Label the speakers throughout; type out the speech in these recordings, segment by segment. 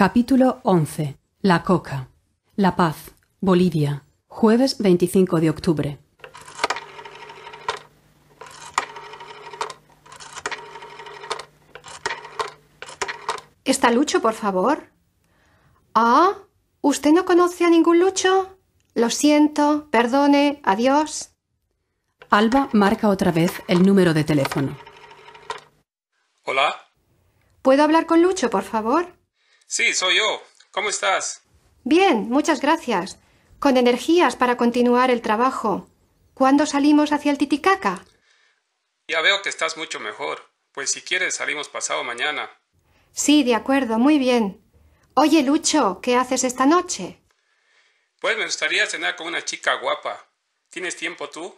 Speaker 1: Capítulo 11. La Coca. La Paz. Bolivia. Jueves 25 de octubre.
Speaker 2: ¿Está Lucho, por favor? Ah, ¿usted no conoce a ningún Lucho? Lo siento, perdone, adiós. Alba marca otra vez el número de
Speaker 3: teléfono. Hola.
Speaker 2: ¿Puedo hablar con Lucho, por favor?
Speaker 3: Sí, soy yo. ¿Cómo estás?
Speaker 2: Bien, muchas gracias. Con energías para continuar el trabajo. ¿Cuándo salimos hacia el Titicaca?
Speaker 3: Ya veo que estás mucho mejor. Pues si quieres salimos pasado mañana.
Speaker 2: Sí, de acuerdo, muy bien. Oye, Lucho, ¿qué haces esta noche?
Speaker 3: Pues me gustaría cenar con una chica guapa. ¿Tienes tiempo tú?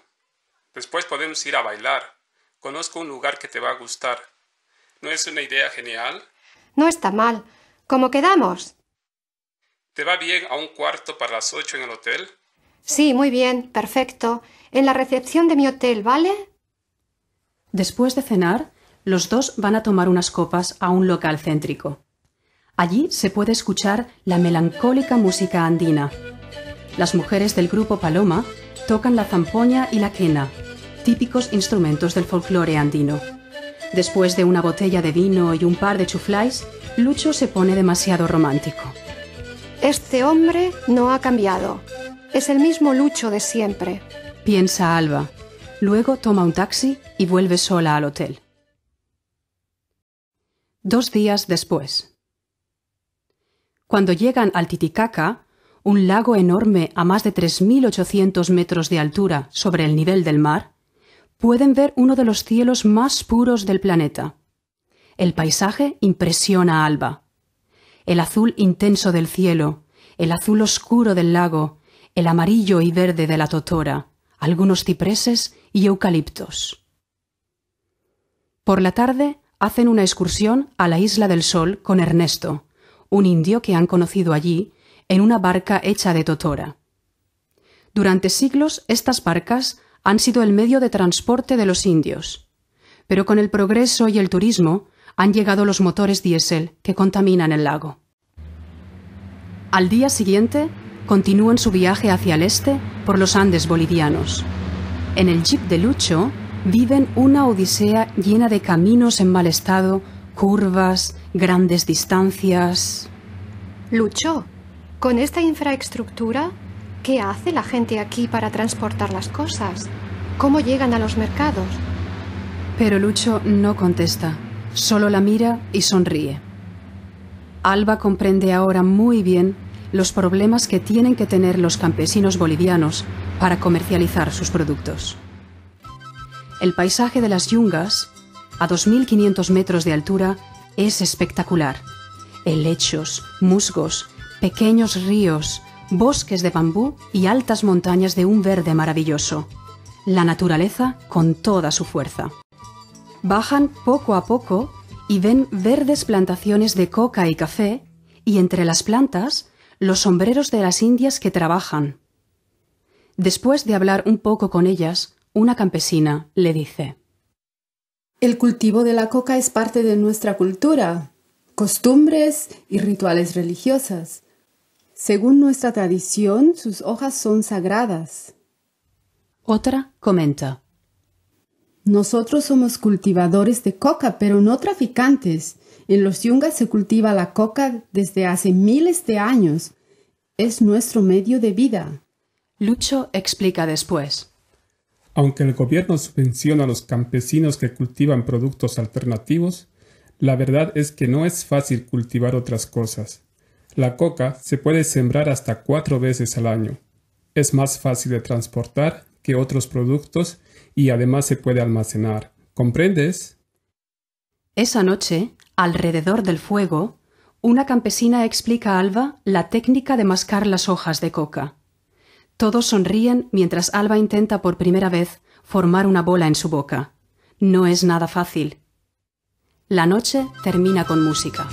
Speaker 3: Después podemos ir a bailar. Conozco un lugar que te va a gustar. ¿No es una idea genial?
Speaker 2: No está mal. ¿Cómo quedamos?
Speaker 3: ¿Te va bien a un cuarto para las ocho en el hotel?
Speaker 2: Sí, muy bien, perfecto. En la recepción de mi hotel, ¿vale?
Speaker 1: Después de cenar, los dos van a tomar unas copas a un local céntrico. Allí se puede escuchar la melancólica música andina. Las mujeres del grupo Paloma tocan la zampoña y la quena, típicos instrumentos del folclore andino. Después de una botella de vino y un par de chufláis, Lucho se pone demasiado romántico.
Speaker 2: Este hombre no ha cambiado. Es el mismo Lucho de siempre,
Speaker 1: piensa Alba. Luego toma un taxi y vuelve sola al hotel. Dos días después. Cuando llegan al Titicaca, un lago enorme a más de 3.800 metros de altura sobre el nivel del mar, pueden ver uno de los cielos más puros del planeta. El paisaje impresiona a Alba. El azul intenso del cielo, el azul oscuro del lago, el amarillo y verde de la totora, algunos cipreses y eucaliptos. Por la tarde hacen una excursión a la Isla del Sol con Ernesto, un indio que han conocido allí, en una barca hecha de totora. Durante siglos estas barcas han sido el medio de transporte de los indios. Pero con el progreso y el turismo han llegado los motores diésel que contaminan el lago. Al día siguiente, continúan su viaje hacia el este por los Andes bolivianos. En el jeep de Lucho viven una odisea llena de caminos en mal estado, curvas, grandes distancias.
Speaker 2: Lucho, con esta infraestructura ¿Qué hace la gente aquí para transportar las cosas? ¿Cómo llegan a los mercados?
Speaker 1: Pero Lucho no contesta, solo la mira y sonríe. Alba comprende ahora muy bien los problemas que tienen que tener los campesinos bolivianos para comercializar sus productos. El paisaje de las yungas, a 2.500 metros de altura, es espectacular. Helechos, musgos, pequeños ríos, bosques de bambú y altas montañas de un verde maravilloso. La naturaleza con toda su fuerza. Bajan poco a poco y ven verdes plantaciones de coca y café y entre las plantas los sombreros de las indias que trabajan. Después de hablar un poco con ellas, una campesina le dice El cultivo de la coca es parte de nuestra cultura, costumbres y rituales religiosas. Según nuestra tradición, sus hojas son sagradas. Otra comenta. Nosotros somos cultivadores de coca, pero no traficantes. En los yungas se cultiva la coca desde hace miles de años. Es nuestro medio de vida. Lucho explica después.
Speaker 3: Aunque el gobierno subvenciona a los campesinos que cultivan productos alternativos, la verdad es que no es fácil cultivar otras cosas. La coca se puede sembrar hasta cuatro veces al año. Es más fácil de transportar que otros productos y además se puede almacenar. ¿Comprendes?
Speaker 1: Esa noche, alrededor del fuego, una campesina explica a Alba la técnica de mascar las hojas de coca. Todos sonríen mientras Alba intenta por primera vez formar una bola en su boca. No es nada fácil. La noche termina con música.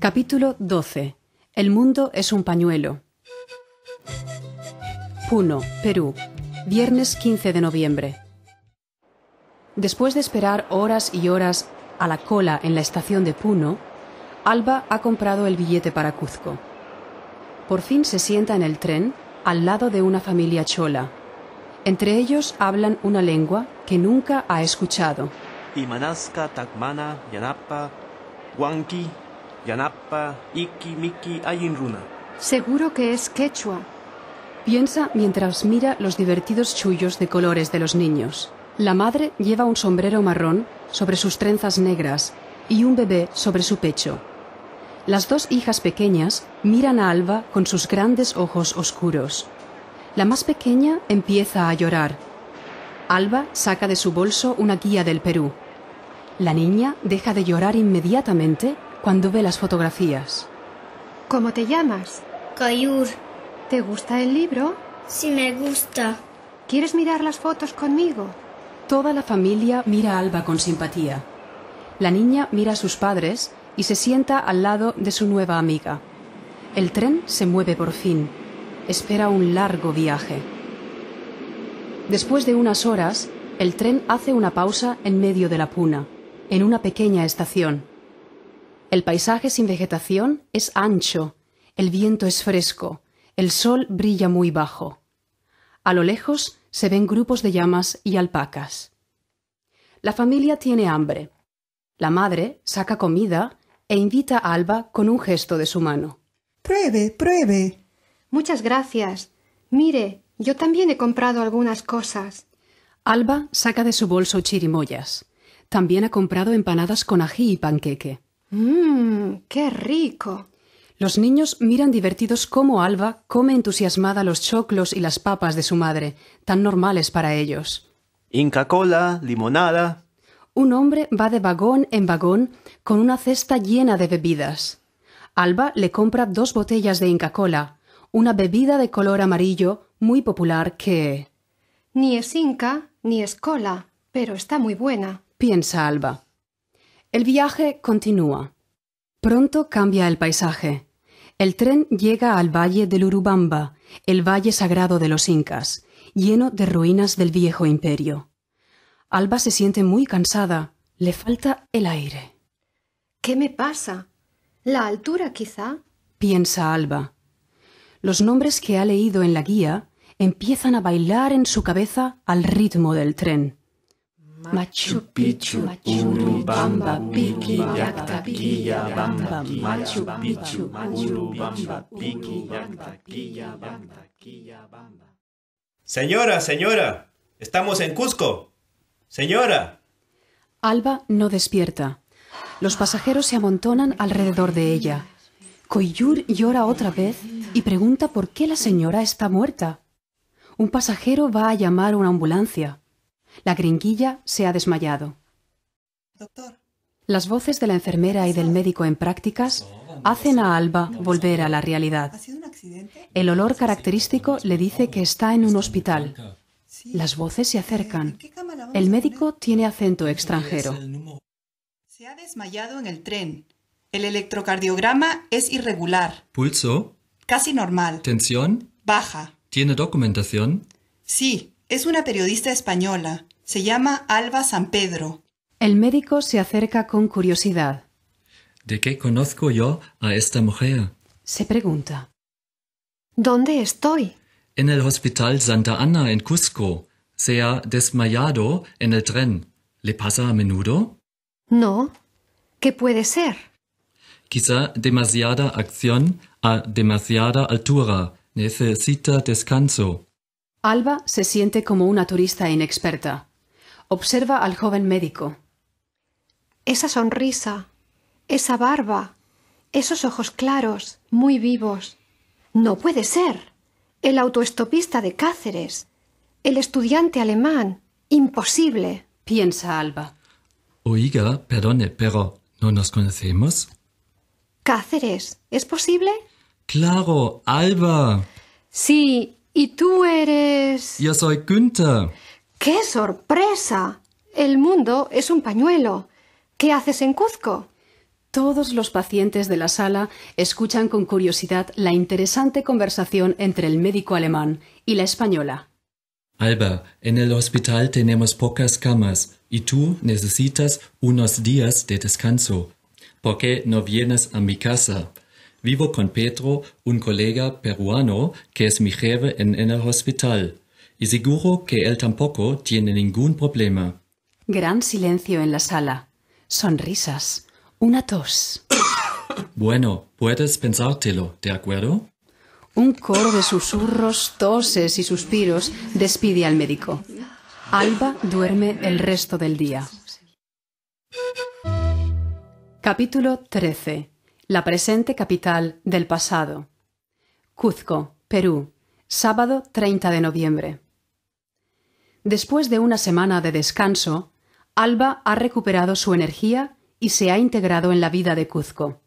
Speaker 1: Capítulo 12. El mundo es un pañuelo. Puno, Perú. Viernes 15 de noviembre. Después de esperar horas y horas a la cola en la estación de Puno, Alba ha comprado el billete para Cuzco. Por fin se sienta en el tren al lado de una familia chola. Entre ellos hablan una lengua que nunca ha escuchado.
Speaker 4: Yanapa, Yanapa, Ayinruna.
Speaker 2: Seguro que es quechua.
Speaker 1: Piensa mientras mira los divertidos chullos de colores de los niños. La madre lleva un sombrero marrón sobre sus trenzas negras y un bebé sobre su pecho. Las dos hijas pequeñas miran a Alba con sus grandes ojos oscuros. La más pequeña empieza a llorar. Alba saca de su bolso una guía del Perú. La niña deja de llorar inmediatamente cuando ve las fotografías.
Speaker 2: ¿Cómo te llamas? Cayur. ¿Te gusta el libro? Sí, me gusta. ¿Quieres
Speaker 1: mirar las fotos conmigo? Toda la familia mira a Alba con simpatía. La niña mira a sus padres y se sienta al lado de su nueva amiga. El tren se mueve por fin. Espera un largo viaje. Después de unas horas, el tren hace una pausa en medio de la puna, en una pequeña estación. El paisaje sin vegetación es ancho, el viento es fresco, el sol brilla muy bajo. A lo lejos se ven grupos de llamas y alpacas. La familia tiene hambre. La madre saca comida e invita a Alba con un gesto de su mano. Pruebe,
Speaker 2: pruebe. Muchas gracias. Mire, yo también he comprado algunas cosas.
Speaker 1: Alba saca de su bolso chirimoyas. También ha comprado empanadas con ají y panqueque.
Speaker 2: Mmm, qué rico.
Speaker 1: Los niños miran divertidos cómo Alba come entusiasmada los choclos y las papas de su madre, tan normales para ellos.
Speaker 4: Inca cola, limonada.
Speaker 1: Un hombre va de vagón en vagón con una cesta llena de bebidas. Alba le compra dos botellas de Inca cola, una bebida de color amarillo muy popular que.
Speaker 2: Ni es Inca ni es cola, pero está muy buena,
Speaker 1: piensa Alba. El viaje continúa. Pronto cambia el paisaje. El tren llega al valle del Urubamba, el valle sagrado de los incas, lleno de ruinas del viejo imperio. Alba se siente muy cansada, le falta el
Speaker 2: aire. ¿Qué me pasa? ¿La altura quizá?
Speaker 1: piensa Alba. Los nombres que ha leído en la guía empiezan a bailar en su cabeza al ritmo del tren. Machu
Speaker 5: Picchu, Piki,
Speaker 1: Machu Picchu,
Speaker 4: Piki, Señora, señora, estamos en Cusco. Señora.
Speaker 1: Alba no despierta. Los pasajeros se amontonan alrededor de ella. Coyur llora otra vez y pregunta por qué la señora está muerta. Un pasajero va a llamar una ambulancia. La gringuilla se ha desmayado. Las voces de la enfermera y del médico en prácticas hacen a Alba volver a la realidad. El olor característico le dice que está en un hospital. Las voces se acercan. El médico tiene acento extranjero.
Speaker 6: Se ha desmayado en el tren. El electrocardiograma es irregular.
Speaker 7: Pulso.
Speaker 6: Casi normal.
Speaker 7: Tensión. Baja. ¿Tiene documentación?
Speaker 6: Sí, es una
Speaker 1: periodista española. Se llama Alba San Pedro. El médico se acerca con curiosidad.
Speaker 7: ¿De qué conozco yo a esta mujer?
Speaker 1: Se pregunta.
Speaker 2: ¿Dónde estoy?
Speaker 7: En el Hospital Santa Ana en Cusco. Se ha desmayado en el tren. ¿Le pasa a menudo?
Speaker 2: No. ¿Qué puede ser?
Speaker 7: Quizá demasiada acción a demasiada altura. Necesita descanso.
Speaker 1: Alba se siente como una turista inexperta. Observa al joven médico. Esa
Speaker 2: sonrisa, esa barba, esos ojos claros, muy vivos. No puede ser. El autoestopista de Cáceres. El estudiante alemán. Imposible. Piensa Alba.
Speaker 7: Oiga, perdone, pero ¿no nos conocemos?
Speaker 2: Cáceres, ¿es posible?
Speaker 7: Claro, Alba.
Speaker 2: Sí, y tú eres...
Speaker 7: Yo soy Günther.
Speaker 2: ¡Qué sorpresa! El mundo es un pañuelo. ¿Qué haces en Cuzco? Todos los pacientes de la sala escuchan con curiosidad la
Speaker 1: interesante conversación entre el médico alemán y la española.
Speaker 7: Alba, en el hospital tenemos pocas camas y tú necesitas unos días de descanso. ¿Por qué no vienes a mi casa? Vivo con Pedro, un colega peruano que es mi jefe en, en el hospital, y seguro que él tampoco tiene ningún problema.
Speaker 1: Gran silencio en la sala. Sonrisas. Una tos.
Speaker 7: Bueno, puedes pensártelo, ¿de acuerdo?
Speaker 1: Un coro de susurros, toses y suspiros despide al médico. Alba duerme el resto del día. Capítulo 13 la presente capital del pasado. Cuzco, Perú, sábado 30 de noviembre. Después de una semana de descanso, Alba ha recuperado su energía y se ha integrado en la vida de Cuzco.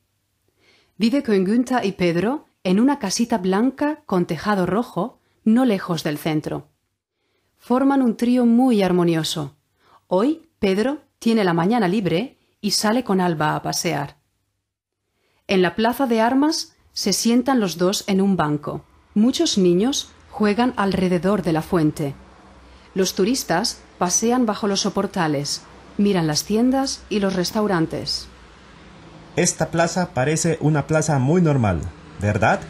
Speaker 1: Vive con Gunta y Pedro en una casita blanca con tejado rojo, no lejos del centro. Forman un trío muy armonioso. Hoy Pedro tiene la mañana libre y sale con Alba a pasear. En la plaza de armas se sientan los dos en un banco. Muchos niños juegan alrededor de la fuente. Los turistas pasean bajo los soportales, miran las tiendas y los restaurantes.
Speaker 4: Esta plaza parece una plaza muy normal, ¿verdad?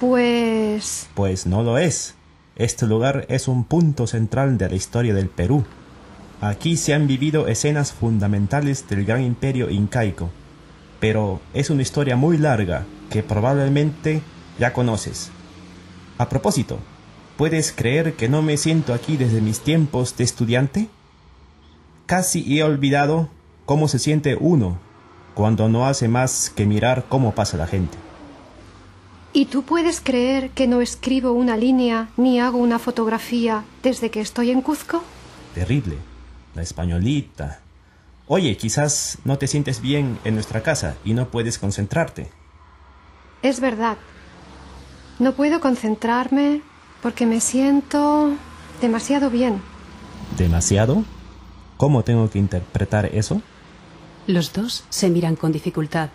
Speaker 2: Pues...
Speaker 4: Pues no lo es. Este lugar es un punto central de la historia del Perú. Aquí se han vivido escenas fundamentales del gran imperio incaico pero es una historia muy larga que probablemente ya conoces. A propósito, ¿puedes creer que no me siento aquí desde mis tiempos de estudiante? Casi he olvidado cómo se siente uno cuando no hace más que mirar cómo pasa la gente.
Speaker 2: ¿Y tú puedes creer que no escribo una línea ni hago una fotografía desde que estoy en Cuzco?
Speaker 4: Terrible. La españolita, Oye, quizás no te sientes bien en nuestra casa y no puedes concentrarte.
Speaker 2: Es verdad. No puedo concentrarme porque me siento demasiado bien.
Speaker 4: ¿Demasiado? ¿Cómo tengo que interpretar eso?
Speaker 1: Los dos se miran con dificultad,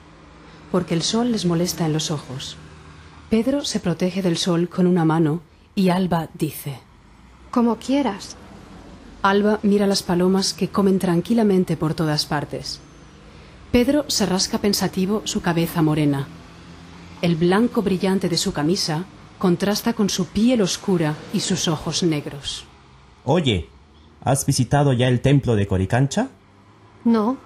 Speaker 1: porque el sol les molesta en los ojos. Pedro se protege del sol con una mano y Alba dice... Como quieras. Alba mira las palomas que comen tranquilamente por todas partes. Pedro se rasca pensativo su cabeza morena. El blanco brillante de su camisa contrasta con su piel oscura y sus ojos negros.
Speaker 4: Oye, ¿has visitado ya el templo de Coricancha? No.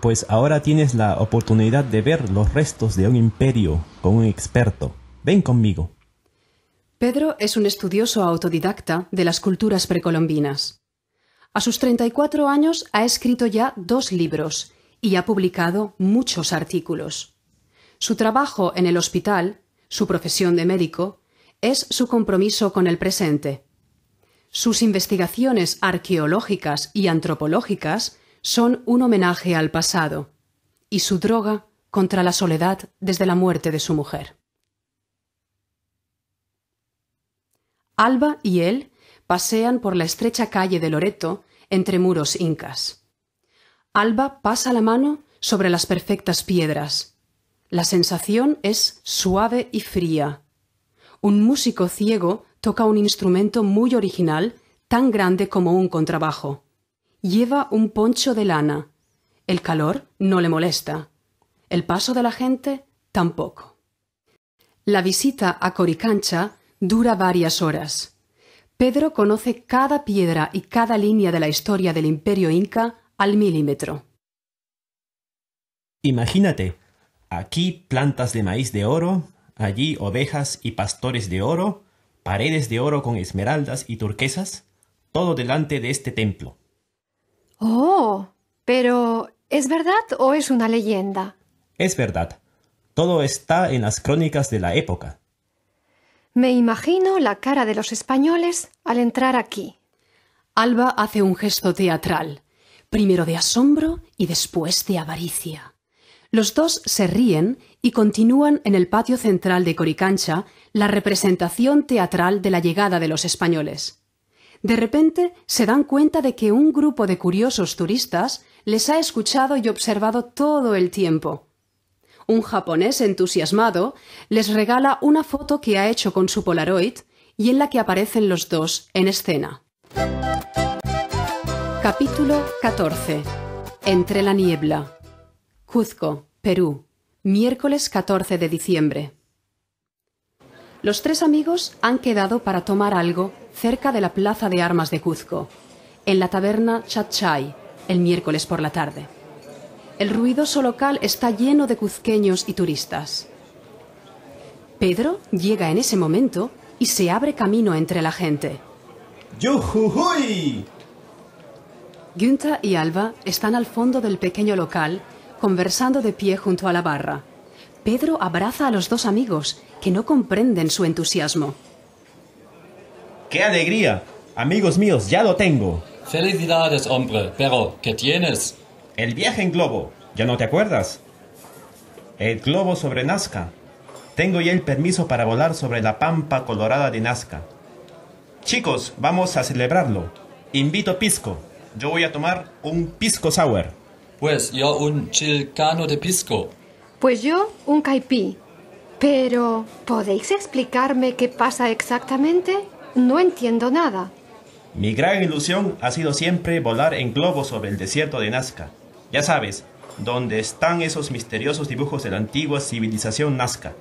Speaker 4: Pues ahora tienes la oportunidad de ver los restos de un imperio con un experto. Ven conmigo.
Speaker 1: Pedro es un estudioso autodidacta de las culturas precolombinas. A sus 34 años ha escrito ya dos libros y ha publicado muchos artículos. Su trabajo en el hospital, su profesión de médico, es su compromiso con el presente. Sus investigaciones arqueológicas y antropológicas son un homenaje al pasado y su droga contra la soledad desde la muerte de su mujer. Alba y él pasean por la estrecha calle de Loreto entre muros incas. Alba pasa la mano sobre las perfectas piedras. La sensación es suave y fría. Un músico ciego toca un instrumento muy original, tan grande como un contrabajo. Lleva un poncho de lana. El calor no le molesta. El paso de la gente tampoco. La visita a Coricancha dura varias horas. Pedro conoce cada piedra y cada línea de la historia del imperio inca al milímetro.
Speaker 4: Imagínate, aquí plantas de maíz de oro, allí ovejas y pastores de oro, paredes de oro con esmeraldas y turquesas, todo delante de este templo.
Speaker 2: Oh, pero ¿es verdad o es una leyenda?
Speaker 4: Es verdad. Todo está en las crónicas de la época.
Speaker 2: Me imagino la cara de los españoles al entrar aquí.
Speaker 1: Alba hace un gesto teatral, primero de asombro y después de avaricia. Los dos se ríen y continúan en el patio central de Coricancha la representación teatral de la llegada de los españoles. De repente se dan cuenta de que un grupo de curiosos turistas les ha escuchado y observado todo el tiempo. Un japonés entusiasmado les regala una foto que ha hecho con su Polaroid y en la que aparecen los dos en escena. Capítulo 14. Entre la niebla. Cuzco, Perú, miércoles 14 de diciembre. Los tres amigos han quedado para tomar algo cerca de la Plaza de Armas de Cuzco, en la taberna Chachay, el miércoles por la tarde. El ruidoso local está lleno de cuzqueños y turistas. Pedro llega en ese momento y se abre camino entre la gente.
Speaker 4: ¡Yujujuy!
Speaker 1: Günther y Alba están al fondo del pequeño local, conversando de pie junto a la barra. Pedro abraza a los dos amigos, que no comprenden su entusiasmo.
Speaker 7: ¡Qué alegría! Amigos míos, ya lo tengo. Felicidades, hombre, pero ¿qué tienes? El viaje en globo.
Speaker 4: ¿Ya no te acuerdas? El globo sobre Nazca. Tengo ya el permiso para volar sobre la pampa colorada de Nazca. Chicos, vamos a celebrarlo. Invito pisco. Yo voy a tomar un pisco sour. Pues yo un
Speaker 7: chilcano de pisco.
Speaker 2: Pues yo un caipí. Pero, ¿podéis explicarme qué pasa exactamente? No entiendo nada.
Speaker 7: Mi
Speaker 4: gran ilusión ha sido siempre volar en globo sobre el desierto de Nazca. Ya sabes, dónde están esos misteriosos dibujos de la antigua civilización Nazca.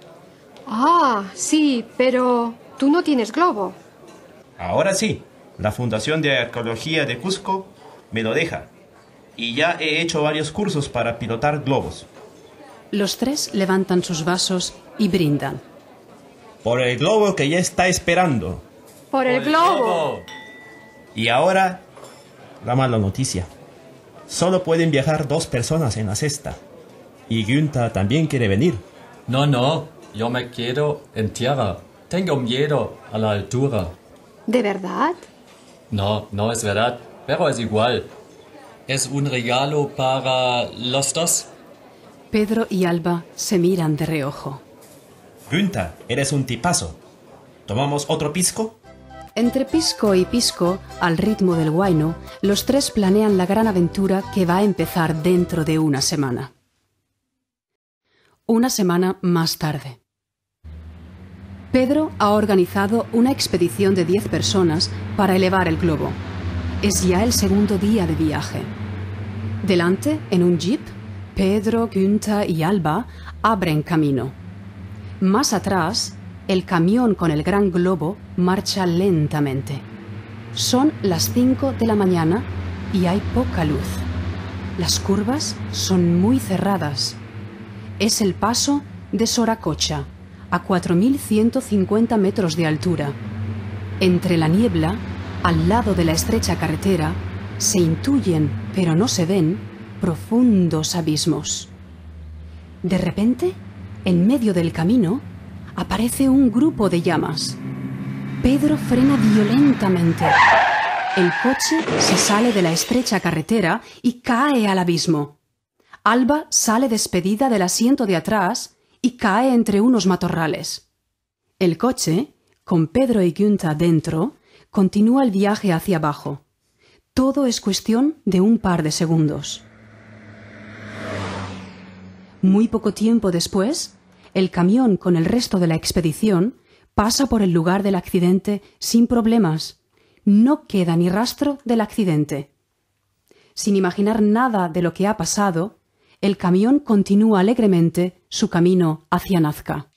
Speaker 7: Ah,
Speaker 2: sí, pero tú no tienes globo.
Speaker 4: Ahora sí, la Fundación de Arqueología de Cusco me lo deja. Y ya he hecho varios cursos para pilotar globos.
Speaker 1: Los tres levantan sus vasos y brindan.
Speaker 4: Por el globo que ya está esperando.
Speaker 2: Por el, globo.
Speaker 4: Y ahora, la mala noticia. Solo pueden viajar dos personas en la
Speaker 7: cesta. Y Gunta también quiere venir. No, no, yo me quedo en tierra. Tengo miedo a la altura.
Speaker 2: ¿De verdad?
Speaker 7: No, no es verdad, pero es igual. Es un regalo para los dos.
Speaker 1: Pedro y Alba se miran de reojo.
Speaker 7: Gunta, eres
Speaker 4: un tipazo. ¿Tomamos otro pisco?
Speaker 1: Entre pisco y pisco, al ritmo del guayno, los tres planean la gran aventura que va a empezar dentro de una semana. Una semana más tarde. Pedro ha organizado una expedición de 10 personas para elevar el globo. Es ya el segundo día de viaje. Delante, en un jeep, Pedro, Günther y Alba abren camino. Más atrás, el camión con el gran globo marcha lentamente. Son las 5 de la mañana y hay poca luz. Las curvas son muy cerradas. Es el paso de Soracocha, a 4.150 metros de altura. Entre la niebla, al lado de la estrecha carretera, se intuyen, pero no se ven, profundos abismos. De repente, en medio del camino, aparece un grupo de llamas. Pedro frena violentamente. El coche se sale de la estrecha carretera y cae al abismo. Alba sale despedida del asiento de atrás y cae entre unos matorrales. El coche, con Pedro y Günther dentro, continúa el viaje hacia abajo. Todo es cuestión de un par de segundos. Muy poco tiempo después, el camión con el resto de la expedición pasa por el lugar del accidente sin problemas. No queda ni rastro del accidente. Sin imaginar nada de lo que ha pasado, el camión continúa alegremente su camino hacia Nazca.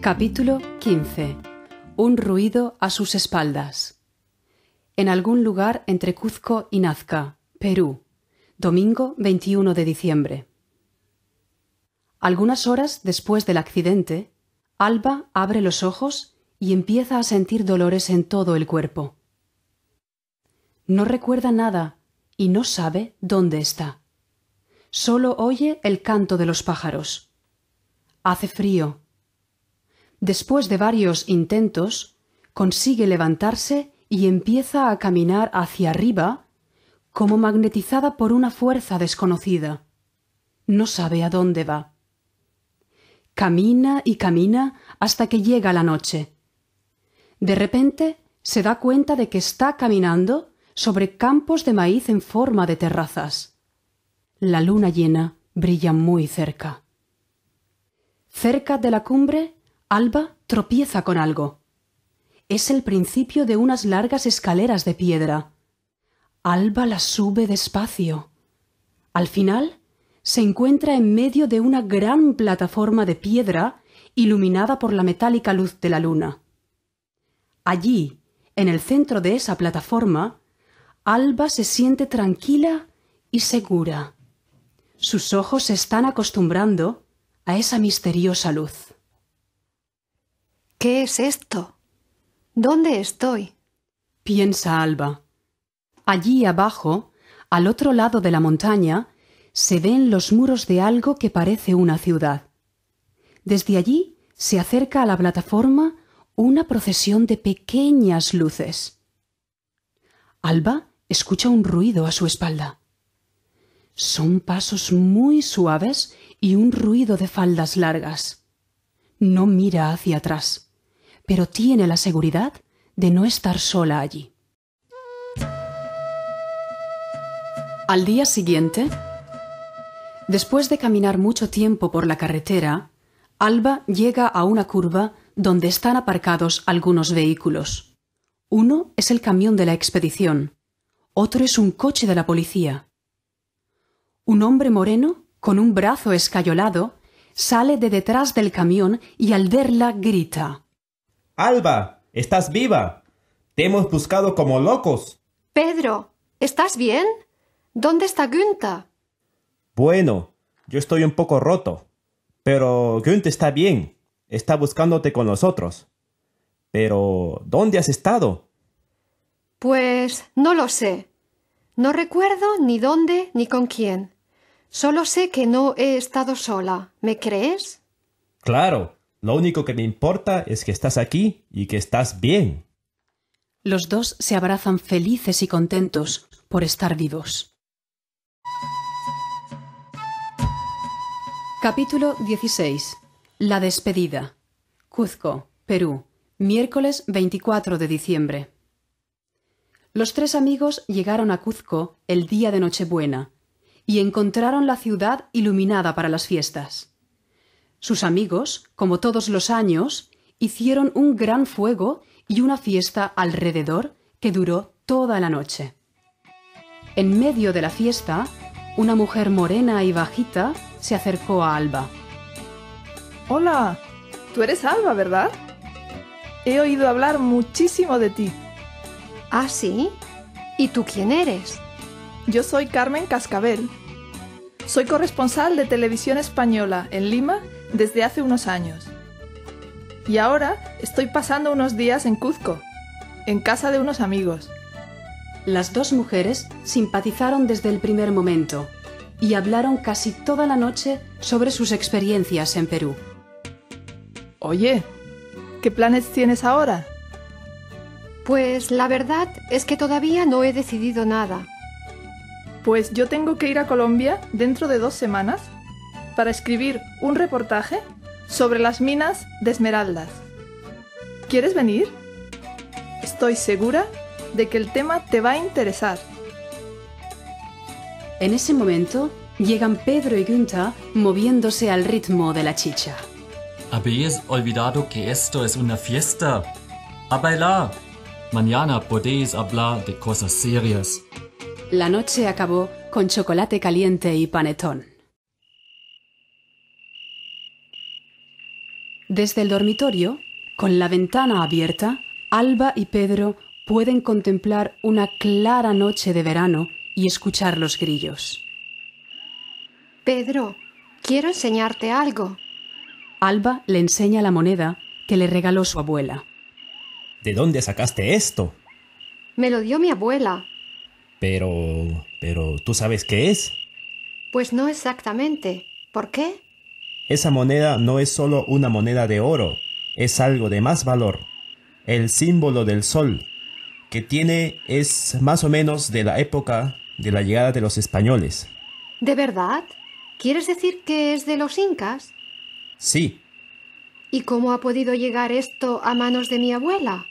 Speaker 1: Capítulo 15. Un ruido a sus espaldas. En algún lugar entre Cuzco y Nazca, Perú, Domingo 21 de diciembre. Algunas horas después del accidente, Alba abre los ojos y empieza a sentir dolores en todo el cuerpo. No recuerda nada y no sabe dónde está. Solo oye el canto de los pájaros. Hace frío. Después de varios intentos, consigue levantarse y empieza a caminar hacia arriba como magnetizada por una fuerza desconocida. No sabe a dónde va. Camina y camina hasta que llega la noche. De repente se da cuenta de que está caminando sobre campos de maíz en forma de terrazas. La luna llena brilla muy cerca. Cerca de la cumbre, Alba tropieza con algo. Es el principio de unas largas escaleras de piedra. Alba la sube despacio. Al final, se encuentra en medio de una gran plataforma de piedra iluminada por la metálica luz de la luna. Allí, en el centro de esa plataforma, Alba se siente tranquila y segura. Sus ojos se están acostumbrando a esa misteriosa luz. ¿Qué es esto? ¿Dónde estoy? piensa Alba. Allí abajo, al otro lado de la montaña, se ven los muros de algo que parece una ciudad. Desde allí se acerca a la plataforma una procesión de pequeñas luces. Alba escucha un ruido a su espalda. Son pasos muy suaves y un ruido de faldas largas. No mira hacia atrás, pero tiene la seguridad de no estar sola allí. Al día siguiente, después de caminar mucho tiempo por la carretera, Alba llega a una curva donde están aparcados algunos vehículos. Uno es el camión de la expedición, otro es un coche de la policía. Un hombre moreno, con un brazo escayolado, sale de detrás del camión y al verla grita.
Speaker 4: Alba, ¿estás viva? Te hemos buscado como locos.
Speaker 2: Pedro, ¿estás bien? ¿Dónde está Günther?
Speaker 4: Bueno, yo estoy un poco roto, pero Günther está bien. Está buscándote con nosotros. Pero, ¿dónde has estado?
Speaker 2: Pues no lo sé. No recuerdo ni dónde ni con quién. Solo sé que no he estado sola. ¿Me crees?
Speaker 4: Claro. Lo único que me importa es que estás aquí y que estás bien.
Speaker 1: Los dos se abrazan felices y contentos por estar vivos. Capítulo 16. La despedida. Cuzco, Perú. Miércoles 24 de diciembre. Los tres amigos llegaron a Cuzco el día de Nochebuena y encontraron la ciudad iluminada para las fiestas. Sus amigos, como todos los años, hicieron un gran fuego y una fiesta alrededor que duró toda la noche. En medio de la fiesta, una mujer morena y bajita se acercó a Alba.
Speaker 8: Hola, tú eres Alba, ¿verdad? He oído hablar muchísimo de ti. ¿Ah, sí? ¿Y tú quién eres? Yo soy Carmen Cascabel. Soy corresponsal de Televisión Española en Lima desde hace unos años. Y ahora estoy pasando unos días en Cuzco, en casa de unos amigos. Las dos
Speaker 1: mujeres simpatizaron desde el primer momento y hablaron casi toda la noche
Speaker 2: sobre sus experiencias en Perú. Oye, ¿qué planes tienes ahora? Pues la verdad es que todavía no he decidido
Speaker 8: nada. Pues yo tengo que ir a Colombia dentro de dos semanas para escribir un reportaje sobre las minas de esmeraldas. ¿Quieres venir? Estoy segura de que el tema te va a interesar. En ese momento, llegan Pedro y Gunta
Speaker 1: moviéndose al ritmo de la chicha.
Speaker 7: Habéis olvidado que esto es una fiesta. A bailar. Mañana podéis hablar de cosas serias.
Speaker 1: La noche acabó con chocolate caliente y panetón. Desde el dormitorio, con la ventana abierta, Alba y Pedro pueden contemplar una clara noche de verano y escuchar los grillos.
Speaker 2: Pedro, quiero enseñarte algo.
Speaker 1: Alba le enseña la moneda que le regaló su abuela.
Speaker 4: ¿De dónde sacaste esto?
Speaker 2: Me lo dio mi abuela.
Speaker 4: Pero... pero... ¿tú sabes qué es?
Speaker 2: Pues no exactamente. ¿Por qué?
Speaker 4: Esa moneda no es solo una moneda de oro, es algo de más valor. El símbolo del sol que tiene es más o menos de la época de la llegada de los españoles.
Speaker 2: ¿De verdad? ¿Quieres decir que es de los incas? Sí. ¿Y cómo ha podido llegar esto a manos de mi abuela?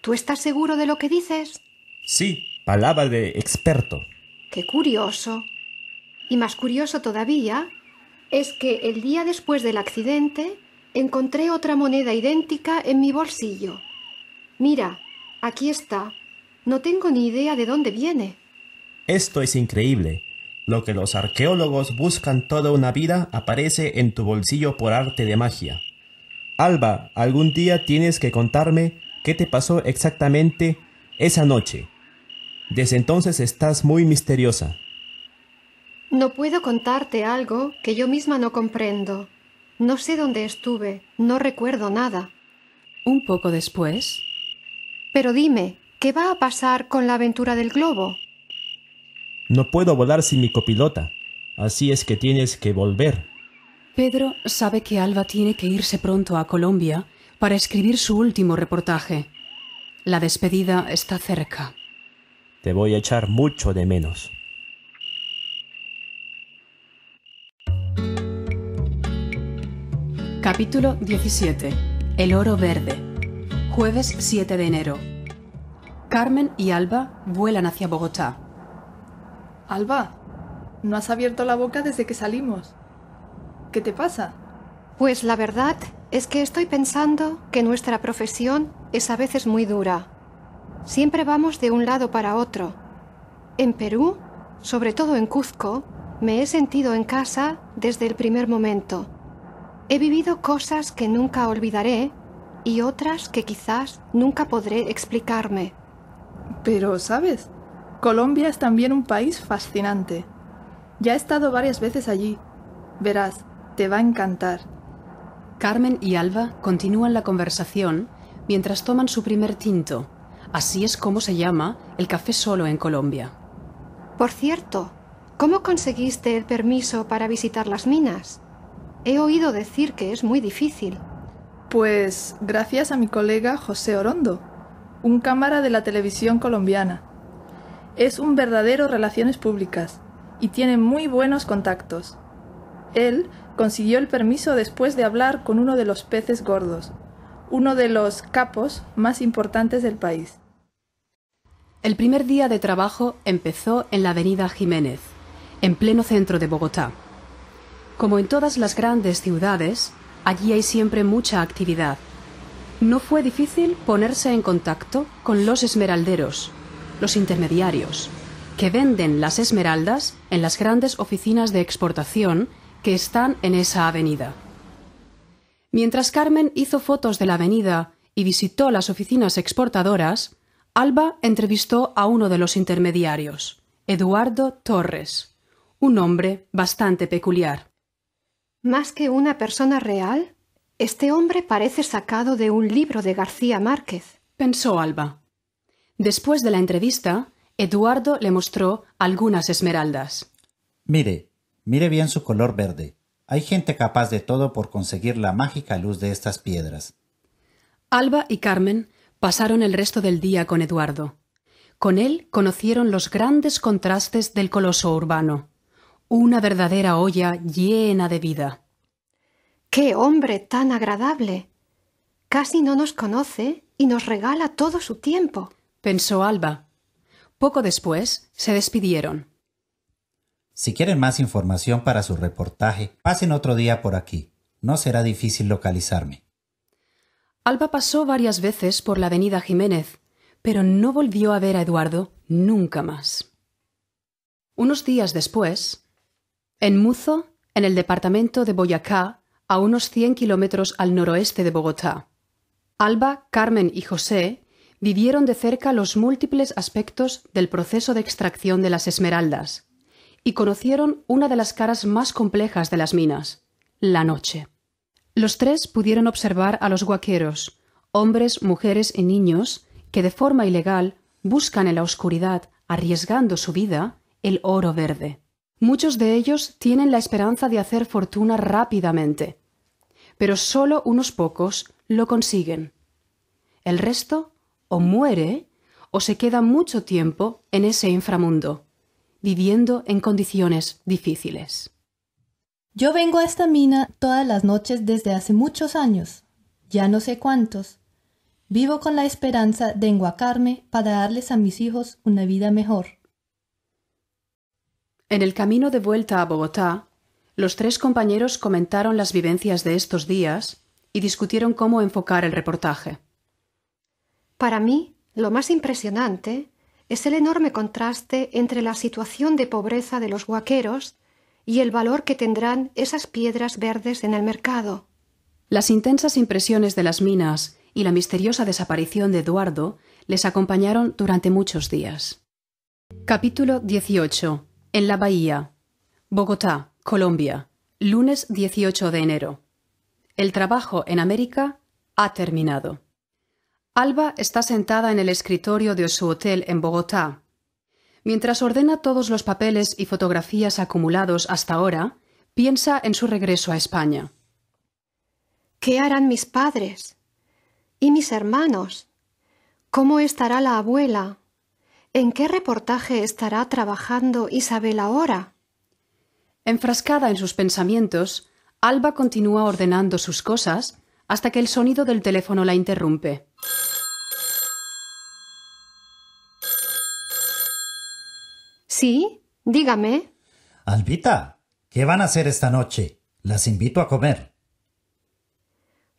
Speaker 2: ¿Tú estás seguro de lo que dices?
Speaker 4: Sí, palabra de experto.
Speaker 2: Qué curioso. Y más curioso todavía es que el día después del accidente encontré otra moneda idéntica en mi bolsillo. Mira, aquí está. No tengo ni idea de dónde viene.
Speaker 4: Esto es increíble. Lo que los arqueólogos buscan toda una vida aparece en tu bolsillo por arte de magia. Alba, algún día tienes que contarme qué te pasó exactamente esa noche. Desde entonces estás muy misteriosa.
Speaker 2: No puedo contarte algo que yo misma no comprendo. No sé dónde estuve, no recuerdo nada. Un poco después. Pero dime, ¿qué va a pasar con la aventura del globo?
Speaker 4: No puedo volar sin mi copilota, así es que tienes que volver.
Speaker 1: Pedro sabe que Alba tiene que irse pronto a Colombia para escribir su último reportaje. La despedida está cerca.
Speaker 4: Te voy a echar mucho de menos.
Speaker 1: Capítulo 17. El oro verde. Jueves 7 de enero. Carmen y Alba vuelan hacia Bogotá.
Speaker 2: Alba, no has abierto la boca desde que salimos. ¿Qué te pasa? Pues la verdad es que estoy pensando que nuestra profesión es a veces muy dura. Siempre vamos de un lado para otro. En Perú, sobre todo en Cuzco, me he sentido en casa desde el primer momento. He vivido cosas que nunca olvidaré y otras que quizás nunca podré explicarme. Pero, ¿sabes? Colombia
Speaker 8: es también un país fascinante. Ya he estado varias veces allí. Verás, te va a encantar.
Speaker 1: Carmen y Alba continúan la conversación mientras toman su primer tinto. Así es como se llama el café solo en Colombia.
Speaker 2: Por cierto, ¿cómo conseguiste el permiso para visitar las minas? He oído decir que es muy difícil. Pues gracias a mi colega
Speaker 8: José Orondo, un cámara de la televisión colombiana. Es un verdadero relaciones públicas y tiene muy buenos contactos. Él consiguió el permiso después de hablar con uno de los peces gordos, uno de los capos más importantes del país. El primer día de trabajo
Speaker 1: empezó en la avenida Jiménez, en pleno centro de Bogotá. Como en todas las grandes ciudades, allí hay siempre mucha actividad. No fue difícil ponerse en contacto con los esmeralderos, los intermediarios, que venden las esmeraldas en las grandes oficinas de exportación que están en esa avenida. Mientras Carmen hizo fotos de la avenida y visitó las oficinas exportadoras, Alba entrevistó a uno de los intermediarios, Eduardo Torres, un hombre bastante peculiar.
Speaker 2: Más que una persona real, este hombre parece sacado de un libro de García Márquez, pensó Alba. Después de la entrevista, Eduardo le
Speaker 1: mostró algunas esmeraldas.
Speaker 9: Mire, mire bien su color verde. Hay gente capaz de todo por conseguir la mágica luz de estas piedras.
Speaker 1: Alba y Carmen pasaron el resto del día con Eduardo. Con él conocieron los grandes contrastes del coloso urbano, una verdadera olla llena de vida.
Speaker 2: ¡Qué hombre tan agradable! Casi no nos conoce y nos regala todo su tiempo pensó Alba. Poco después, se
Speaker 1: despidieron.
Speaker 9: Si quieren más información para su reportaje, pasen otro día por aquí. No será difícil localizarme.
Speaker 1: Alba pasó varias veces por la avenida Jiménez, pero no volvió a ver a Eduardo nunca más. Unos días después, en Muzo, en el departamento de Boyacá, a unos 100 kilómetros al noroeste de Bogotá, Alba, Carmen y José vivieron de cerca los múltiples aspectos del proceso de extracción de las esmeraldas y conocieron una de las caras más complejas de las minas, la noche. Los tres pudieron observar a los guaqueros, hombres, mujeres y niños, que de forma ilegal buscan en la oscuridad, arriesgando su vida, el oro verde. Muchos de ellos tienen la esperanza de hacer fortuna rápidamente, pero solo unos pocos lo consiguen. El resto o muere o se queda mucho tiempo en ese inframundo, viviendo en condiciones difíciles.
Speaker 8: Yo vengo a esta mina todas las noches desde hace muchos años, ya no sé cuántos. Vivo con la esperanza de enguacarme para darles a mis hijos una vida mejor.
Speaker 1: En el camino de vuelta a Bogotá, los tres compañeros comentaron las vivencias de estos días y discutieron cómo enfocar el reportaje.
Speaker 2: Para mí, lo más impresionante es el enorme contraste entre la situación de pobreza de los huaqueros y el valor que tendrán esas piedras verdes en el mercado.
Speaker 1: Las intensas impresiones de las minas y la misteriosa desaparición de Eduardo les acompañaron durante muchos días. Capítulo 18. En la Bahía. Bogotá, Colombia. Lunes 18 de enero. El trabajo en América ha terminado. Alba está sentada en el escritorio de su hotel en Bogotá. Mientras ordena todos los papeles y fotografías acumulados hasta ahora, piensa en su regreso a
Speaker 2: España. ¿Qué harán mis padres? ¿Y mis hermanos? ¿Cómo estará la abuela? ¿En qué reportaje estará trabajando Isabel ahora?
Speaker 1: Enfrascada en sus pensamientos, Alba continúa ordenando sus cosas hasta que el sonido del teléfono la interrumpe.
Speaker 2: Sí, dígame.
Speaker 9: Albita, ¿qué van a hacer esta noche? Las invito a comer.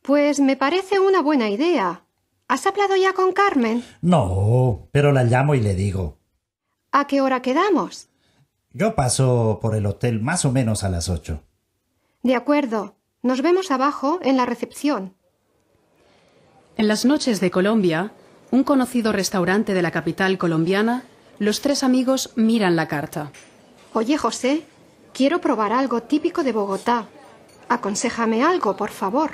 Speaker 2: Pues me parece una buena idea. ¿Has hablado ya con Carmen?
Speaker 9: No, pero la llamo y le digo.
Speaker 2: ¿A qué hora quedamos?
Speaker 9: Yo paso por el hotel más o menos a las ocho.
Speaker 2: De acuerdo. Nos vemos abajo en la recepción. En las noches de
Speaker 1: Colombia, un conocido restaurante de la capital colombiana, los tres amigos miran
Speaker 2: la carta. Oye, José, quiero probar algo típico de Bogotá. Aconsejame algo, por favor.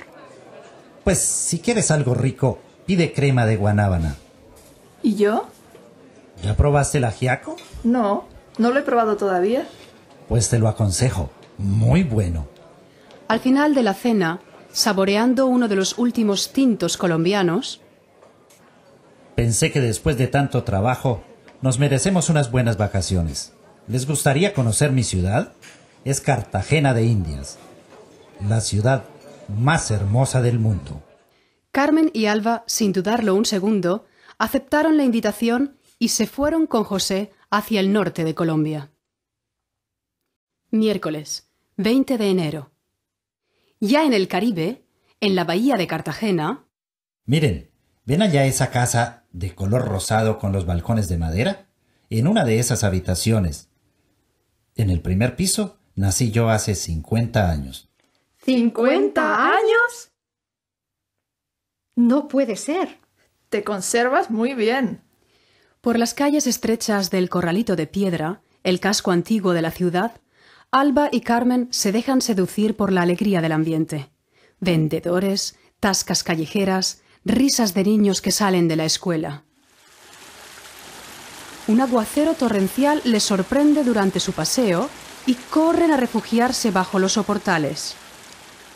Speaker 9: Pues si quieres algo rico, pide crema de guanábana. ¿Y yo? ¿Ya probaste el ajiaco?
Speaker 2: No,
Speaker 8: no lo he probado todavía.
Speaker 9: Pues te lo aconsejo. Muy bueno.
Speaker 1: Al final de la cena, saboreando uno de los últimos tintos colombianos,
Speaker 9: Pensé que después de tanto trabajo, nos merecemos unas buenas vacaciones. ¿Les gustaría conocer mi ciudad? Es Cartagena de Indias, la ciudad más hermosa del mundo.
Speaker 1: Carmen y Alba, sin dudarlo un segundo, aceptaron la invitación y se fueron con José hacia el norte de Colombia. Miércoles, 20 de enero. Ya en el Caribe, en la bahía de Cartagena.
Speaker 9: Miren, ¿ven allá esa casa de color rosado con los balcones de madera? En una de esas habitaciones, en el primer piso, nací yo hace 50 años.
Speaker 2: ¿50 años? No puede ser.
Speaker 8: Te conservas muy bien. Por las calles estrechas del corralito de piedra,
Speaker 1: el casco antiguo de la ciudad, Alba y Carmen se dejan seducir por la alegría del ambiente. Vendedores, tascas callejeras, risas de niños que salen de la escuela. Un aguacero torrencial les sorprende durante su paseo y corren a refugiarse bajo los soportales.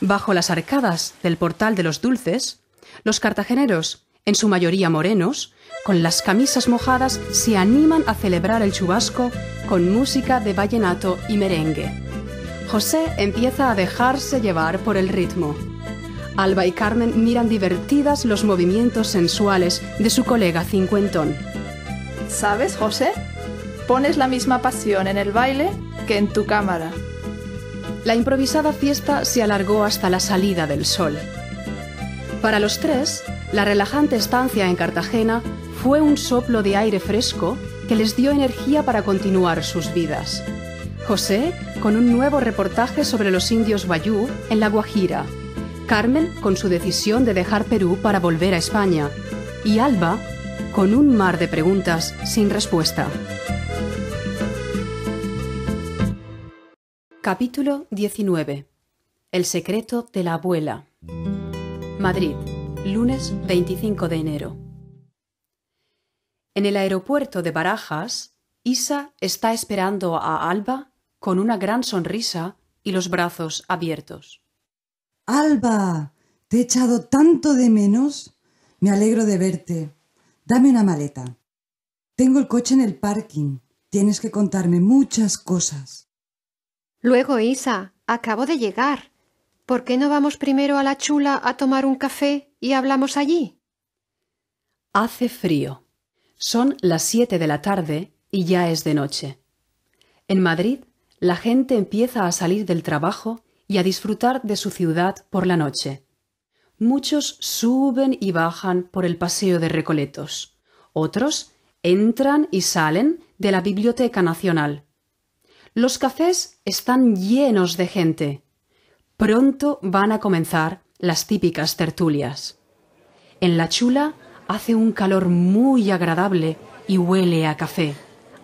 Speaker 1: Bajo las arcadas del portal de los dulces, los cartageneros, en su mayoría morenos, con las camisas mojadas, se animan a celebrar el chubasco con música de vallenato y merengue. José empieza a dejarse llevar por el ritmo. Alba y Carmen miran divertidas los movimientos sensuales de su colega cincuentón.
Speaker 8: ¿Sabes, José? Pones la misma pasión en el baile que en tu cámara. La improvisada fiesta se alargó hasta la salida del sol. Para los tres, la relajante
Speaker 1: estancia en Cartagena fue un soplo de aire fresco que les dio energía para continuar sus vidas. José, con un nuevo reportaje sobre los indios Bayú en La Guajira. Carmen, con su decisión de dejar Perú para volver a España. Y Alba, con un mar de preguntas sin respuesta. Capítulo 19. El secreto de la abuela. Madrid, lunes 25 de enero. En el aeropuerto de Barajas, Isa está esperando a Alba con una gran sonrisa y los brazos abiertos.
Speaker 5: Alba, te he echado tanto de menos. Me alegro de verte. Dame una maleta. Tengo el coche en el parking. Tienes que contarme muchas cosas.
Speaker 2: Luego, Isa, acabo de llegar. ¿Por qué no vamos primero a la chula a tomar un café y hablamos allí?
Speaker 1: Hace frío. Son las siete de la tarde y ya es de noche. En Madrid, la gente empieza a salir del trabajo y a disfrutar de su ciudad por la noche. Muchos suben y bajan por el paseo de Recoletos. Otros entran y salen de la Biblioteca Nacional. Los cafés están llenos de gente. Pronto van a comenzar las típicas tertulias. En la chula Hace un calor muy agradable y huele a café,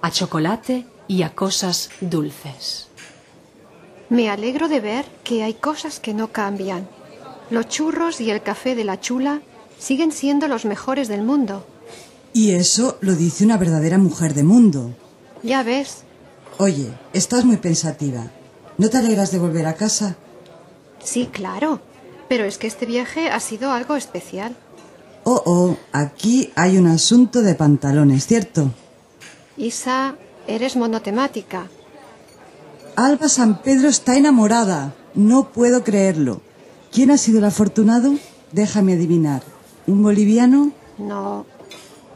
Speaker 1: a chocolate y a cosas dulces.
Speaker 2: Me alegro de ver que hay cosas que no cambian. Los churros y el café de la chula siguen siendo los mejores del mundo.
Speaker 5: Y eso lo dice una verdadera mujer de mundo.
Speaker 2: Ya ves.
Speaker 5: Oye, estás muy pensativa. ¿No te alegras de volver a casa?
Speaker 2: Sí, claro. Pero es que este viaje ha sido algo especial.
Speaker 5: Oh, oh, aquí hay un asunto de pantalones, ¿cierto?
Speaker 2: Isa, eres
Speaker 5: monotemática. Alba San Pedro está enamorada. No puedo creerlo. ¿Quién ha sido el afortunado? Déjame adivinar. ¿Un boliviano? No.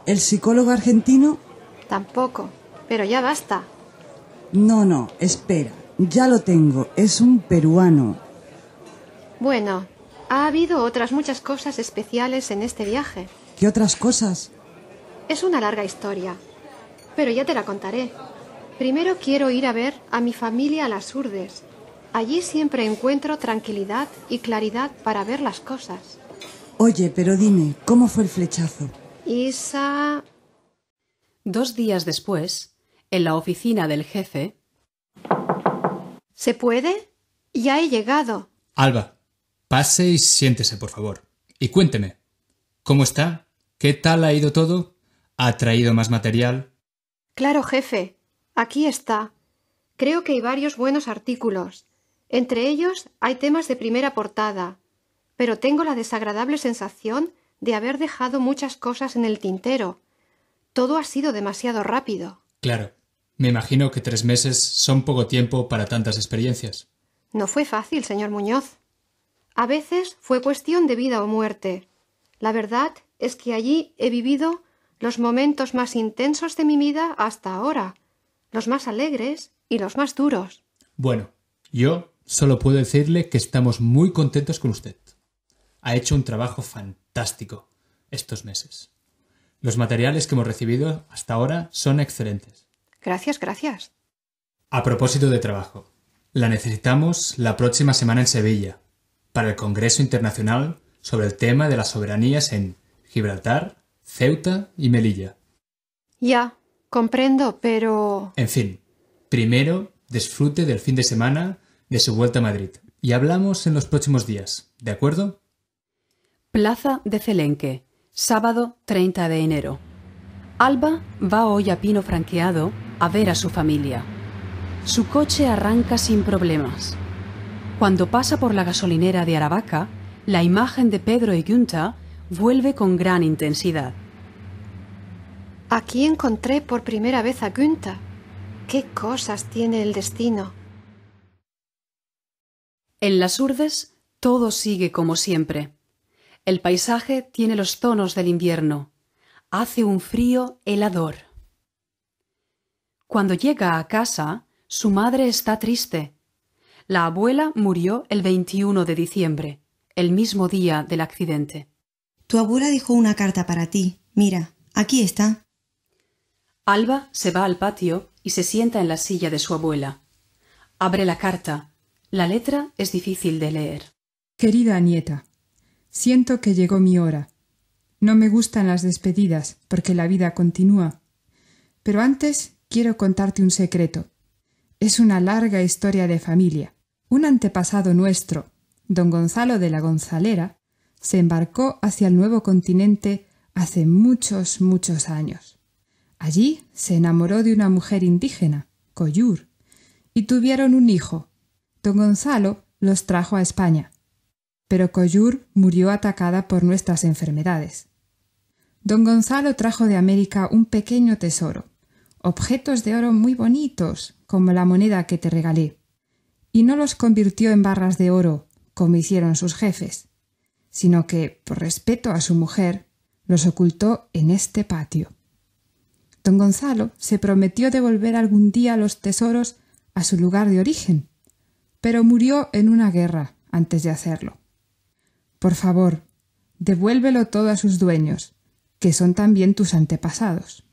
Speaker 5: ¿El psicólogo argentino? Tampoco. Pero ya basta. No, no, espera. Ya lo tengo. Es un peruano.
Speaker 2: Bueno, ha habido otras muchas cosas especiales en este viaje.
Speaker 5: ¿Qué otras cosas?
Speaker 2: Es una larga historia, pero ya te la contaré. Primero quiero ir a ver a mi familia a las Urdes. Allí siempre encuentro tranquilidad y claridad para ver las cosas.
Speaker 5: Oye, pero dime, ¿cómo fue el flechazo?
Speaker 1: Isa. Dos días después, en la oficina
Speaker 2: del jefe. ¿Se puede? Ya he llegado.
Speaker 10: Alba, Pase y siéntese, por favor. Y cuénteme, ¿cómo está? ¿Qué tal ha ido todo? ¿Ha traído más material?
Speaker 2: Claro, jefe. Aquí está. Creo que hay varios buenos artículos. Entre ellos hay temas de primera portada. Pero tengo la desagradable sensación de haber dejado muchas cosas en el tintero. Todo ha sido demasiado rápido.
Speaker 10: Claro. Me imagino que tres meses son poco tiempo para tantas experiencias.
Speaker 2: No fue fácil, señor Muñoz. A veces fue cuestión de vida o muerte. La verdad es que allí he vivido los momentos más intensos de mi vida hasta ahora, los más alegres y los más duros.
Speaker 10: Bueno, yo solo puedo decirle que estamos muy contentos con usted. Ha hecho un trabajo fantástico estos meses. Los materiales que hemos recibido hasta ahora son excelentes.
Speaker 2: Gracias, gracias.
Speaker 10: A propósito de trabajo, la necesitamos la próxima semana en Sevilla para el Congreso Internacional sobre el tema de las soberanías en Gibraltar, Ceuta y Melilla.
Speaker 2: Ya, comprendo, pero...
Speaker 10: En fin, primero disfrute del fin de semana de su vuelta a Madrid y hablamos en los próximos días, ¿de acuerdo?
Speaker 1: Plaza de Celenque, sábado 30 de enero. Alba va hoy a Pino Franqueado a ver a su familia. Su coche arranca sin problemas. Cuando pasa por la gasolinera de Aravaca, la imagen de Pedro y Gunta vuelve con gran intensidad.
Speaker 2: Aquí encontré por primera vez a Günther. ¿Qué cosas tiene el destino? En las urdes
Speaker 1: todo sigue como siempre. El paisaje tiene los tonos del invierno. Hace un frío helador. Cuando llega a casa, su madre está triste la abuela murió el 21 de diciembre, el mismo día del accidente.
Speaker 2: Tu abuela dejó una carta para ti. Mira, aquí está.
Speaker 1: Alba se va al patio y se sienta en la silla de su abuela. Abre la carta. La letra es difícil de leer.
Speaker 6: Querida nieta, siento que llegó mi hora. No me gustan las despedidas, porque la vida continúa. Pero antes quiero contarte un secreto. Es una larga historia de familia. Un antepasado nuestro, don Gonzalo de la Gonzalera, se embarcó hacia el nuevo continente hace muchos, muchos años. Allí se enamoró de una mujer indígena, Coyur, y tuvieron un hijo. Don Gonzalo los trajo a España, pero Coyur murió atacada por nuestras enfermedades. Don Gonzalo trajo de América un pequeño tesoro, objetos de oro muy bonitos, como la moneda que te regalé, y no los convirtió en barras de oro, como hicieron sus jefes, sino que, por respeto a su mujer, los ocultó en este patio. Don Gonzalo se prometió devolver algún día los tesoros a su lugar de origen, pero murió en una guerra antes de hacerlo. Por favor, devuélvelo todo a sus dueños, que son también tus antepasados.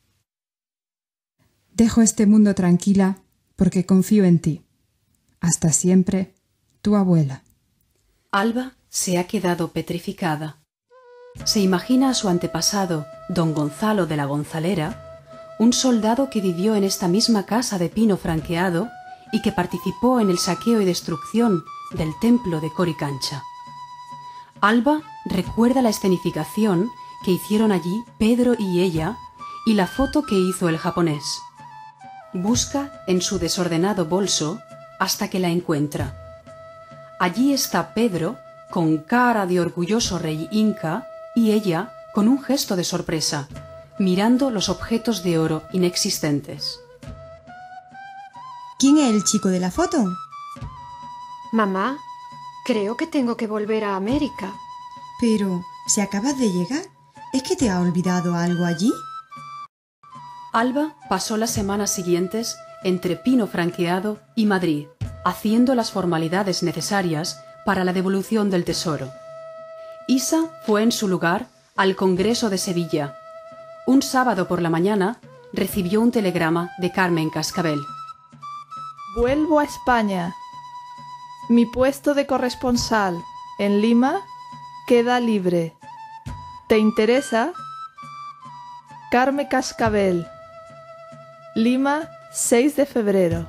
Speaker 6: Dejo este mundo tranquila porque confío en ti. Hasta siempre, tu abuela.
Speaker 1: Alba se ha quedado petrificada. Se imagina a su antepasado, don Gonzalo de la Gonzalera, un soldado que vivió en esta misma casa de pino franqueado y que participó en el saqueo y destrucción del templo de Coricancha. Alba recuerda la escenificación que hicieron allí Pedro y ella y la foto que hizo el japonés. Busca en su desordenado bolso hasta que la encuentra. Allí está Pedro, con cara de orgulloso rey inca, y ella, con un gesto de sorpresa, mirando los objetos de oro inexistentes.
Speaker 2: ¿Quién es el chico de la foto? Mamá, creo que tengo que volver a América. Pero, si acabas de llegar, ¿es que te ha olvidado algo allí?
Speaker 1: Alba pasó las semanas siguientes entre Pino franqueado y Madrid, haciendo las formalidades necesarias para la devolución del tesoro. Isa fue en su lugar al Congreso de Sevilla. Un sábado por la mañana recibió un telegrama de Carmen Cascabel.
Speaker 8: Vuelvo a España. Mi puesto de corresponsal en Lima queda libre. ¿Te interesa? Carmen Cascabel. Lima, 6 de febrero.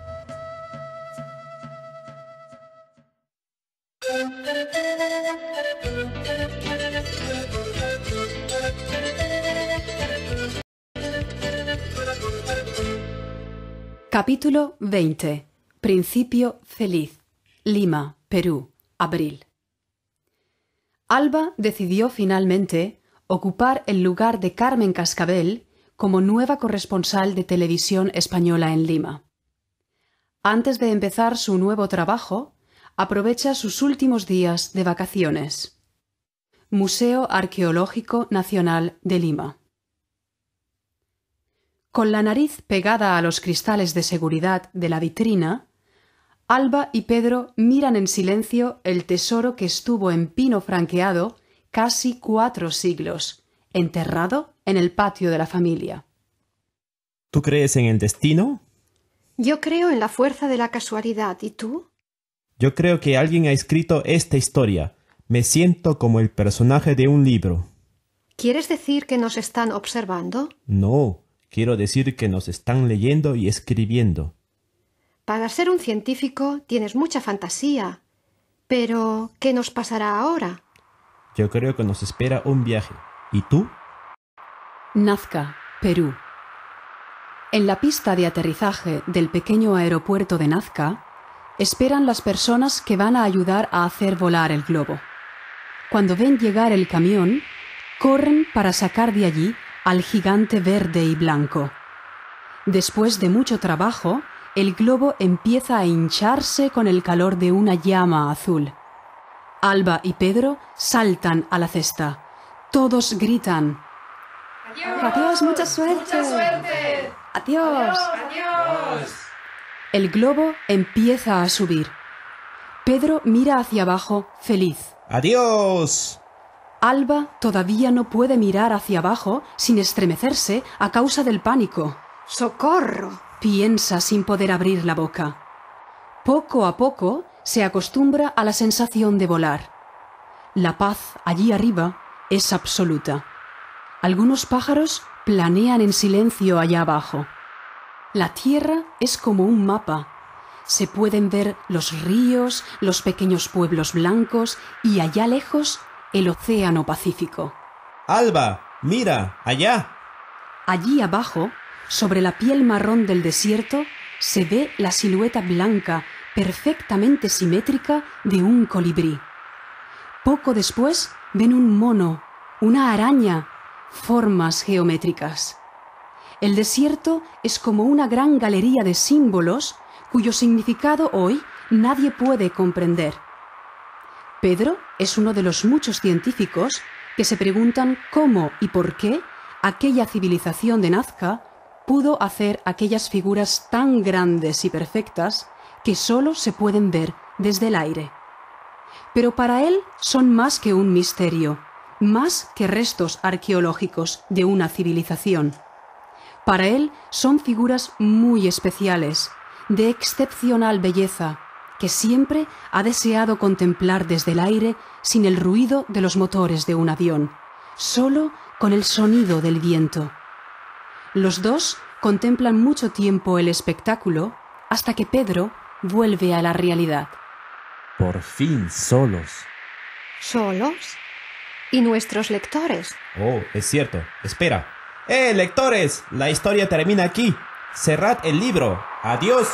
Speaker 1: Capítulo 20. Principio feliz. Lima, Perú, abril. Alba decidió finalmente ocupar el lugar de Carmen Cascabel como nueva corresponsal de televisión española en Lima. Antes de empezar su nuevo trabajo, aprovecha sus últimos días de vacaciones. Museo Arqueológico Nacional de Lima. Con la nariz pegada a los cristales de seguridad de la vitrina, Alba y Pedro miran en silencio el tesoro que estuvo en pino franqueado casi cuatro siglos, enterrado
Speaker 2: en el patio de la familia.
Speaker 4: ¿Tú crees en el destino?
Speaker 2: Yo creo en la fuerza de la casualidad. ¿Y tú?
Speaker 4: Yo creo que alguien ha escrito esta historia. Me siento como el personaje de un libro.
Speaker 2: ¿Quieres decir que nos están observando?
Speaker 4: No, quiero decir que nos están leyendo y escribiendo.
Speaker 2: Para ser un científico tienes mucha fantasía. Pero, ¿qué nos pasará ahora?
Speaker 4: Yo creo que nos espera un viaje. ¿Y tú?
Speaker 1: Nazca, Perú. En la pista de aterrizaje del pequeño aeropuerto de Nazca, esperan las personas que van a ayudar a hacer volar el globo. Cuando ven llegar el camión, corren para sacar de allí al gigante verde y blanco. Después de mucho trabajo, el globo empieza a hincharse con el calor de una llama azul. Alba y Pedro saltan a la cesta. Todos gritan. Adiós, Adiós mucha suerte. Mucha
Speaker 2: suerte.
Speaker 1: Adiós. El globo empieza a subir. Pedro mira hacia abajo, feliz.
Speaker 4: Adiós.
Speaker 1: Alba todavía no puede mirar hacia abajo sin estremecerse a causa del pánico. ¡Socorro! piensa sin poder abrir la boca. Poco a poco se acostumbra a la sensación de volar. La paz allí arriba es absoluta. Algunos pájaros planean en silencio allá abajo. La tierra es como un mapa. Se pueden ver los ríos, los pequeños pueblos blancos y allá lejos el océano Pacífico.
Speaker 4: Alba, mira,
Speaker 1: allá. Allí abajo, sobre la piel marrón del desierto, se ve la silueta blanca, perfectamente simétrica, de un colibrí. Poco después ven un mono, una araña, formas geométricas. El desierto es como una gran galería de símbolos cuyo significado hoy nadie puede comprender. Pedro es uno de los muchos científicos que se preguntan cómo y por qué aquella civilización de Nazca pudo hacer aquellas figuras tan grandes y perfectas que solo se pueden ver desde el aire pero para él son más que un misterio, más que restos arqueológicos de una civilización. Para él son figuras muy especiales, de excepcional belleza, que siempre ha deseado contemplar desde el aire sin el ruido de los motores de un avión, solo con el sonido del viento. Los dos contemplan mucho tiempo el espectáculo hasta que Pedro vuelve a la realidad
Speaker 4: por fin solos.
Speaker 2: ¿Solos? ¿Y nuestros lectores?
Speaker 4: Oh, es cierto. Espera. ¡Eh, lectores! La historia termina aquí. Cerrad el libro. Adiós.